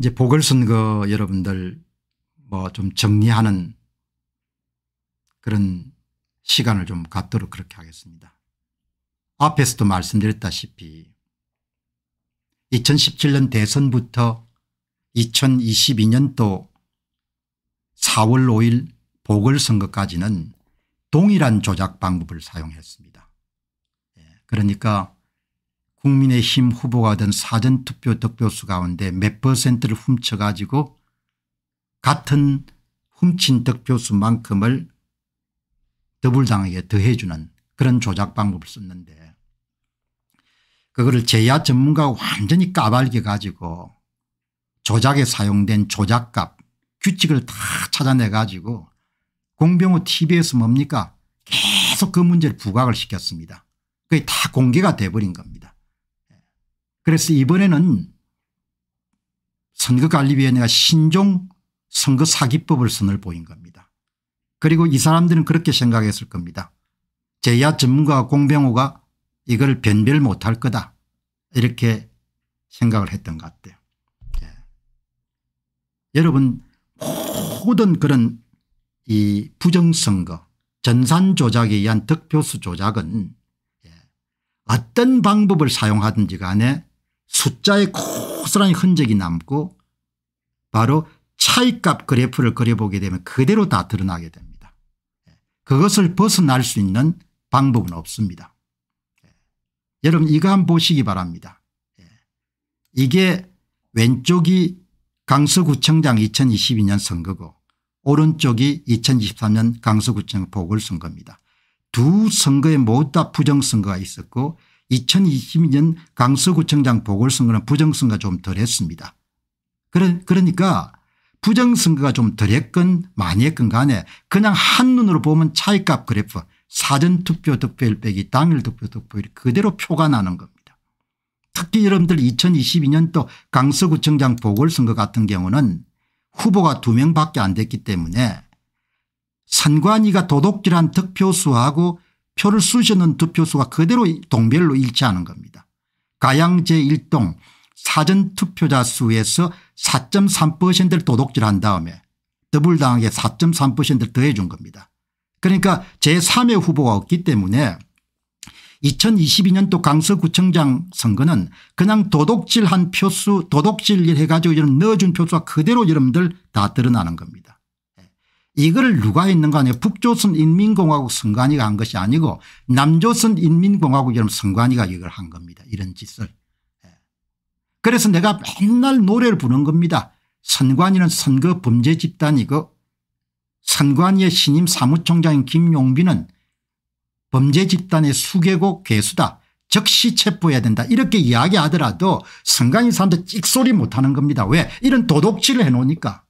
이제 보궐선거 여러분들 뭐 좀 정리하는 그런 시간을 좀 갖도록 그렇게 하겠습니다. 앞에서도 말씀드렸다시피 2017년 대선부터 2022년도 4월 5일 보궐선거까지는 동일한 조작 방법을 사용했습니다. 예, 그러니까 국민의힘 후보가 된 사전투표 득표수 가운데 몇 퍼센트를 훔쳐가지고 같은 훔친 득표수만큼을 더불당에게 더해주는 그런 조작 방법을 썼는데 그거를 제야 전문가가 완전히 까발게 가지고 조작에 사용된 조작값 규칙을 다 찾아내 가지고 공병호 tv에서 뭡니까 계속 그 문제를 부각을 시켰습니다. 그게 다 공개가 돼버린 겁니다. 그래서 이번에는 선거관리위원회가 신종 선거 사기법을 선을 보인 겁니다. 그리고 이 사람들은 그렇게 생각했을 겁니다. 제야 전문가와 공병호가 이걸 변별 못할 거다 이렇게 생각을 했던 것 같아요. 예. 여러분 모든 그런 이 부정선거 전산 조작에 의한 득표수 조작은 예, 어떤 방법을 사용하든지 간에 숫자에 고스란히 흔적이 남고 바로 차이값 그래프를 그려보게 되면 그대로 다 드러나게 됩니다. 그것을 벗어날 수 있는 방법은 없습니다. 여러분 이거 한번 보시기 바랍니다. 이게 왼쪽이 강서구청장 2022년 선거고 오른쪽이 2023년 강서구청 보궐선거입니다. 두 선거에 모두 다 부정선거가 있었고 2022년 강서구청장 보궐선거는 부정선거가 좀 덜했습니다. 그래 그러니까 부정선거가 좀 덜했건 많이 했건 간에 그냥 한눈으로 보면 차이값 그래프 사전투표 득표율 빼기 당일 투표 득표율 그대로 표가 나는 겁니다. 특히 여러분들 2022년도 강서구청장 보궐선거 같은 경우는 후보가 두명밖에안 됐기 때문에 선관위가 도둑질한 득표수하고 표를 쓰셨는 득표수가 그대로 동별로 일치하는 겁니다. 가양 제1동 사전투표자 수에서 4.3%를 도둑질한 다음에 더블당하게 4.3%를 더해 준 겁니다. 그러니까 제3의 후보가 없기 때문에 2022년도 강서구청장 선거는 그냥 도둑질한 표수 도둑질 해가지고 이런 넣어준 표수가 그대로 여러분들 다 드러나는 겁니다. 이걸 누가 했는가 하면 북조선 인민공화국 선관위가 한 것이 아니고 남조선 인민공화국 이름 선관위가 이걸 한 겁니다. 이런 짓을. 예. 그래서 내가 맨날 노래를 부는 겁니다. 선관위는 선거 범죄 집단이고 선관위의 신임 사무총장인 김용빈은 범죄 집단의 수계고 괴수다. 즉시 체포해야 된다 이렇게 이야기하더라도 선관위 사람들 찍소리 못하는 겁니다. 왜 이런 도덕질을 해놓으니까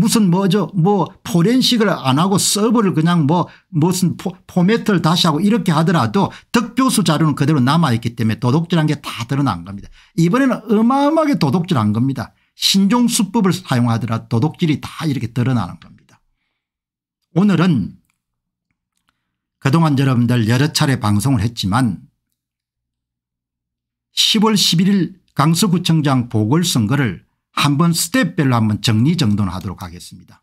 무슨 뭐죠 뭐 포렌식을 안 하고 서버를 그냥 뭐 무슨 포, 포맷을 다시 하고 이렇게 하더라도 득표수 자료는 그대로 남아있기 때문에 도둑질한 게 다 드러난 겁니다. 이번에는 어마어마하게 도둑질한 겁니다. 신종 수법을 사용하더라도 도둑질이 다 이렇게 드러나는 겁니다. 오늘은 그동안 여러분들 여러 차례 방송을 했지만 10월 11일 강서구청장 보궐선거를 한번 스텝별로 한번 정리정돈하도록 하겠습니다.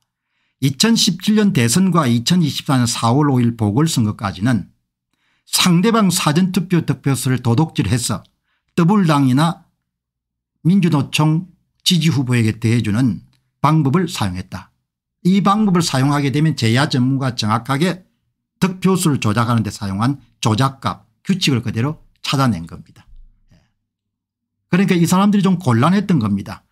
2017년 대선과 2024년 4월 5일 보궐선거까지는 상대방 사전투표 득표수를 도둑질해서 더불당이나 민주노총 지지후보에게 대해주는 방법을 사용했다. 이 방법을 사용하게 되면 제야 전문가 정확하게 득표수를 조작하는 데 사용한 조작값 규칙을 그대로 찾아낸 겁니다. 예. 그러니까 이 사람들이 좀 곤란했던 겁니다.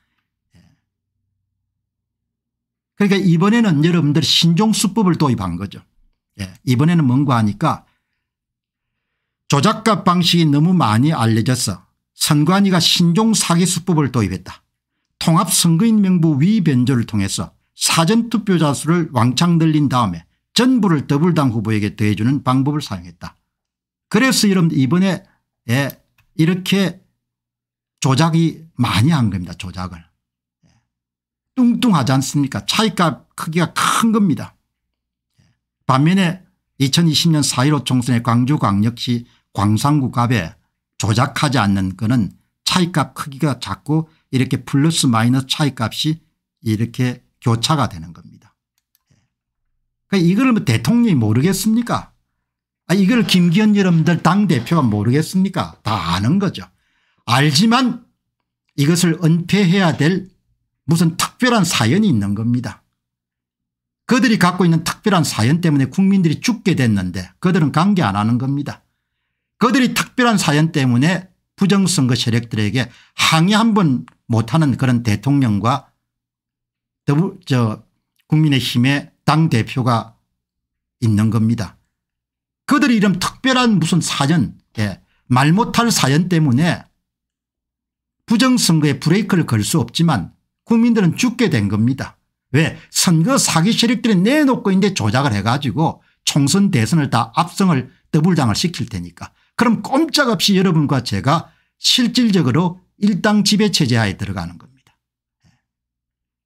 그러니까 이번에는 여러분들 신종수법을 도입한 거죠. 예. 이번에는 뭔가 하니까 조작값 방식이 너무 많이 알려져서 선관위가 신종사기수법을 도입했다. 통합선거인 명부 위변조를 통해서 사전투표자 수를 왕창 늘린 다음에 전부를 더블당 후보에게 더해주는 방법을 사용했다. 그래서 여러분 이번에 예, 이렇게 조작이 많이 한 겁니다. 조작을. 뚱뚱하지 않습니까 차이가 크기가 큰 겁니다. 반면에 2020년 4.15 총선의 광주광역시 광산구갑에 조작하지 않는 것은 차이값 크기가 작고 이렇게 플러스 마이너스 차이값이 이렇게 교차가 되는 겁니다. 그러니까 이걸 뭐 대통령이 모르겠습니까 이걸 김기현 여러분들 당대표가 모르겠습니까 다 아는 거죠. 알지만 이것을 은폐해야 될 무슨 특별한 사연이 있는 겁니다. 그들이 갖고 있는 특별한 사연 때문에 국민들이 죽게 됐는데 그들은 관계 안 하는 겁니다. 그들이 특별한 사연 때문에 부정선거 세력들에게 항의 한 번 못하는 그런 대통령과 저 국민의힘의 당대표가 있는 겁니다. 그들이 이런 특별한 무슨 사연 예, 말 못할 사연 때문에 부정선거에 브레이크를 걸 수 없지만 국민들은 죽게 된 겁니다. 왜 선거 사기 세력들이 내놓고 있는데 조작을 해가지고 총선 대선을 다 압승을 더블당을 시킬 테니까 그럼 꼼짝없이 여러분과 제가 실질적으로 일당 지배 체제하에 들어가는 겁니다.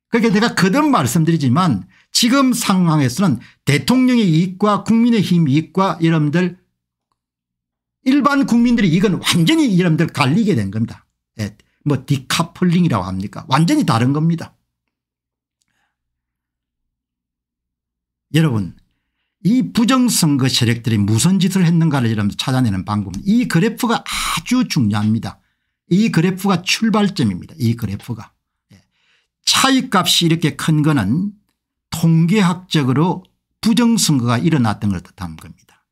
그렇게 그러니까 내가 거듭 말씀드리지만 지금 상황에서는 대통령의 이익과 국민의 힘 이익과 여러분들 일반 국민들이 이건 완전히 여러분들 갈리게 된 겁니다. 예. 뭐 디카플링이라고 합니까 완전히 다른 겁니다. 여러분 이 부정선거 세력들이 무슨 짓을 했는가를 여러분 찾아내는 방법은 이 그래프가 아주 중요합니다. 이 그래프가 출발점입니다. 이 그래프가. 예. 차이값이 이렇게 큰 거는 통계학적으로 부정선거가 일어났던 걸 뜻하는 겁니다.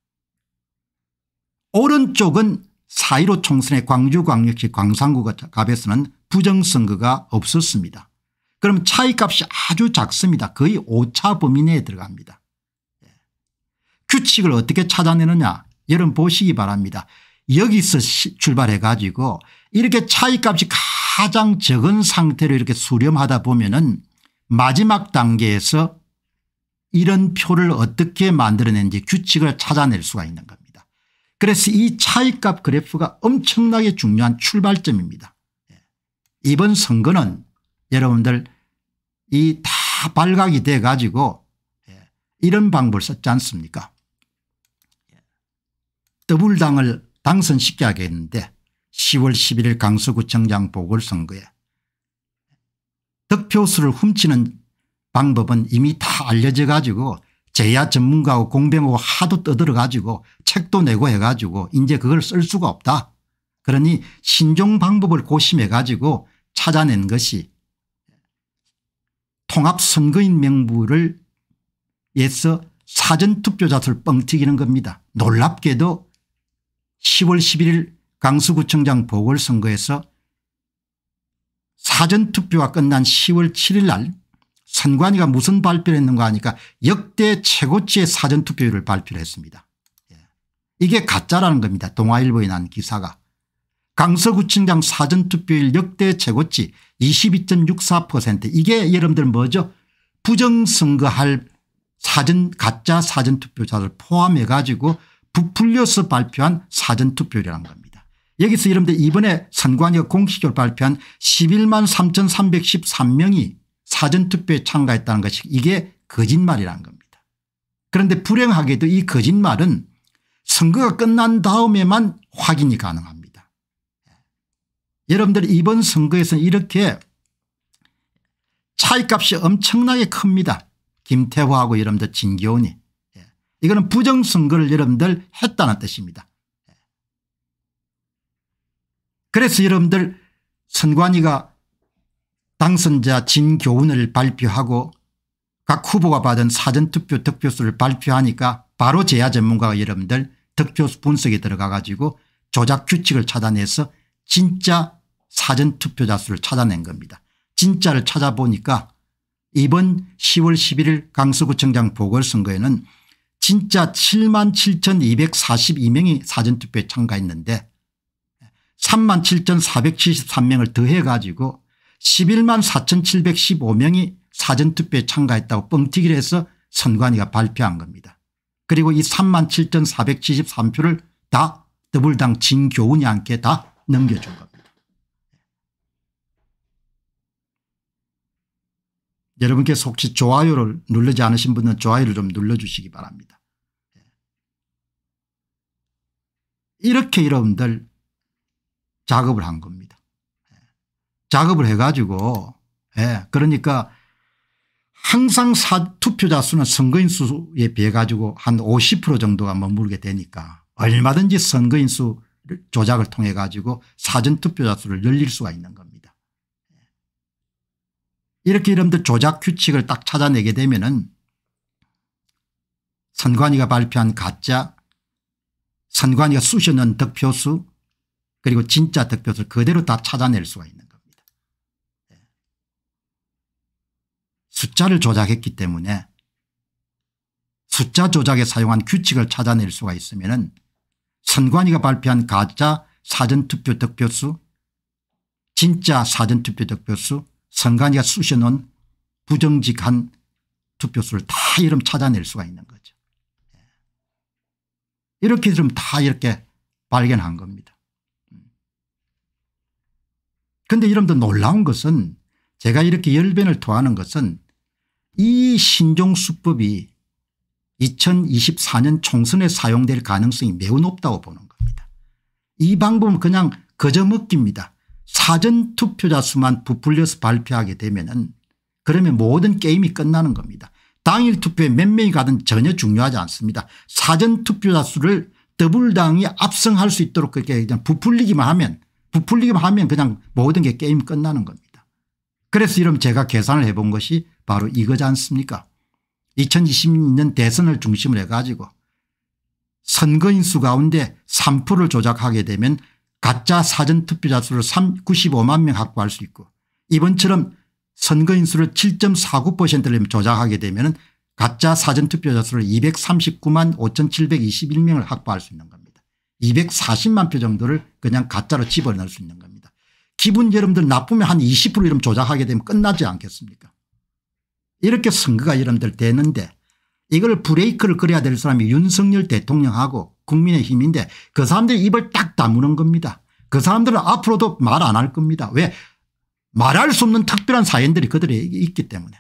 오른쪽은 4.15 총선의 광주광역시 광산구 갑에서는 부정선거가 없었습니다. 그럼 차이값이 아주 작습니다. 거의 오차 범위 내에 들어갑니다. 예. 규칙을 어떻게 찾아내느냐 여러분 보시기 바랍니다. 여기서 출발해 가지고 이렇게 차이값이 가장 적은 상태로 이렇게 수렴하다 보면 은 마지막 단계에서 이런 표를 어떻게 만들어낸지 규칙을 찾아낼 수가 있는 겁니다. 그래서 이 차이값 그래프가 엄청나게 중요한 출발점입니다. 예. 이번 선거는 여러분들 이 다 발각이 돼 가지고 예, 이런 방법을 썼지 않습니까 예. 더블당을 당선시켜야 겠는데 10월 11일 강서구청장 보궐선거에 득표수를 훔치는 방법은 이미 다 알려져 가지고 제야 전문가하고 공병하고 하도 떠들어 가지고 책도 내고 해 가지고 이제 그걸 쓸 수가 없다. 그러니 신종 방법을 고심해 가지고 찾아낸 것이 통합선거인 명부를 예서 사전투표자수를 뻥튀기는 겁니다. 놀랍게도 10월 11일 강수구청장 보궐선거에서 사전투표가 끝난 10월 7일 날 선관위가 무슨 발표를 했는가 하니까 역대 최고치의 사전투표율을 발표를 했습니다. 예. 이게 가짜라는 겁니다. 동아일보에 난 기사가. 강서구청장 사전투표율 역대 최고치 22.64% 이게 여러분들 뭐죠 부정선거할 사전 가짜 사전투표자를 포함해 가지고 부풀려서 발표한 사전투표율이라는 겁니다. 여기서 여러분들 이번에 선관위가 공식적으로 발표한 11만 3,313명이 사전투표에 참가했다는 것이 이게 거짓말이라는 겁니다. 그런데 불행하게도 이 거짓말은 선거가 끝난 다음에만 확인이 가능합니다. 예. 여러분들 이번 선거에서는 이렇게 차이값이 엄청나게 큽니다. 김태호하고 여러분들 진교훈이. 예. 이거는 부정선거를 여러분들 했다는 뜻입니다. 예. 그래서 여러분들 선관위가 당선자 진교훈을 발표하고 각 후보가 받은 사전투표 득표수를 발표하니까 바로 제야 전문가 가 여러분들 득표수 분석에 들어가 가지고 조작 규칙을 찾아내서 진짜 사전투표자 수를 찾아낸 겁니다. 진짜를 찾아보니까 이번 10월 11일 강서구청장 보궐선거에는 진짜 7만 7,242명이 사전투표에 참가했는데 3만 7,473명을 더해 가지고 11만 4715명이 사전투표에 참가했다고 뻥튀기를 해서 선관위가 발표한 겁니다. 그리고 이 3만 7473표를 다더블당 진교훈이 함께 다 넘겨준 겁니다. 여러분께서 혹시 좋아요를 누르지 않으신 분은 좋아요를 좀 눌러주시기 바랍니다. 이렇게 여러분들 작업을 한 겁니다. 작업을 해가지고 예. 그러니까 항상 사, 투표자 수는 선거인 수에 비해 가지고 한 50% 정도가 머물게 되니까 얼마든지 선거인 수 조작을 통해 가지고 사전 투표자 수를 늘릴 수가 있는 겁니다. 예. 이렇게 여러분들 조작 규칙을 딱 찾아내게 되면은 선관위가 발표한 가짜 선관위가 쑤셔넣은 득표수 그리고 진짜 득표수 그대로 다 찾아낼 수가 있는 숫자를 조작했기 때문에 숫자 조작에 사용한 규칙을 찾아낼 수가 있으면 선관위가 발표한 가짜 사전투표 득표수 진짜 사전투표 득표수 선관위가 쑤셔놓은 부정직한 투표수를 다 이름 찾아낼 수가 있는 거죠. 예. 이렇게 들으면 다 이렇게 발견한 겁니다. 그런데 이름도 놀라운 것은 제가 이렇게 열변을 토하는 것은 이 신종수법이 2024년 총선에 사용될 가능성이 매우 높다고 보는 겁니다. 이 방법은 그냥 거저먹기입니다. 사전투표자 수만 부풀려서 발표하게 되면 은 그러면 모든 게임이 끝나는 겁니다. 당일 투표에 몇 명이 가든 전혀 중요하지 않습니다. 사전투표자 수를 더블당이 압승할 수 있도록 그렇게 그냥 부풀리기만 하면 부풀리기만 하면 그냥 모든 게 게임 끝나는 겁니다. 그래서 이러면 제가 계산을 해본 것이 바로 이거지 않습니까 2020년 대선을 중심으로 해가지고 선거인 수 가운데 3%를 조작하게 되면 가짜 사전투표자 수를 95만 명 확보할 수 있고 이번처럼 선거인 수를 7.49%를 조작하게 되면 가짜 사전투표자 수를 239만 5721명을 확보할 수 있는 겁니다. 240만 표 정도를 그냥 가짜로 집어넣을 수 있는 겁니다. 기분 여러분들 나쁘면 한 20% 이름 조작하게 되면 끝나지 않겠습니까 이렇게 선거가 여러분들 되는데 이걸 브레이크를 그려야될 사람이 윤석열 대통령하고 국민의힘인데 그 사람들이 입을 딱 다무는 겁니다. 그 사람들은 앞으로도 말 안 할 겁니다. 왜 말할 수 없는 특별한 사연들이 그들에게 있기 때문에.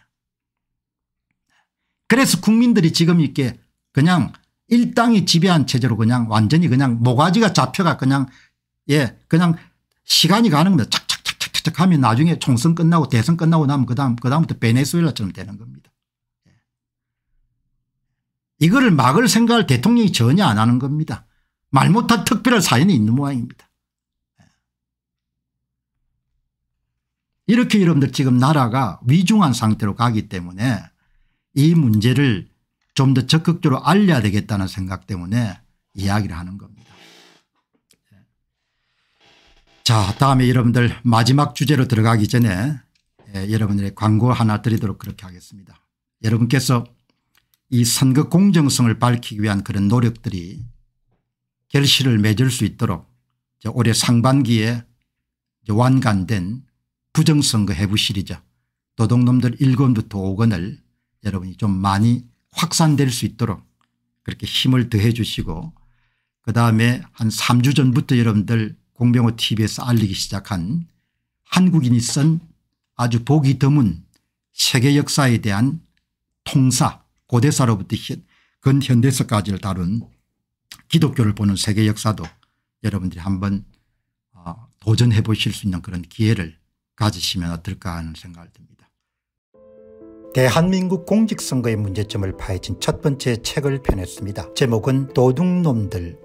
그래서 국민들이 지금 이렇게 그냥 일당이 지배한 체제로 그냥 완전히 그냥 모가지가 잡혀가 그냥 예 그냥 시간이 가는 겁니다. 시작하면 나중에 총선 끝나고 대선 끝나고 나면 그다음 그다음부터 베네수엘라처럼 되는 겁니다. 예. 이거를 막을 생각을 대통령이 전혀 안 하는 겁니다. 말 못할 특별한 사연이 있는 모양입니다. 예. 이렇게 여러분들 지금 나라가 위중한 상태로 가기 때문에 이 문제를 좀 더 적극적으로 알려야 되겠다는 생각 때문에 이야기를 하는 겁니다. 자 다음에 여러분들 마지막 주제로 들어가기 전에 예, 여러분들의 광고 하나 드리도록 그렇게 하겠습니다. 여러분께서 이 선거 공정성을 밝히기 위한 그런 노력들이 결실을 맺을 수 있도록 올해 상반기에 완간된 부정선거 해부 시리즈 도둑놈들 1권부터 5권을 여러분이 좀 많이 확산될 수 있도록 그렇게 힘을 더해 주시고 그다음에 한 3주 전부터 여러분들 공병호 tv에서 알리기 시작한 한국인이 쓴 아주 보기 드문 세계 역사에 대한 통사 고대사로부터 근현대사까지를 다룬 기독교를 보는 세계 역사도 여러분들이 한번 어, 도전해 보실 수 있는 그런 기회를 가지시면 어떨까 하는 생각을 듭니다. 대한민국 공직선거의 문제점을 파헤친 첫 번째 책을 펴냈습니다. 제목은 도둑놈들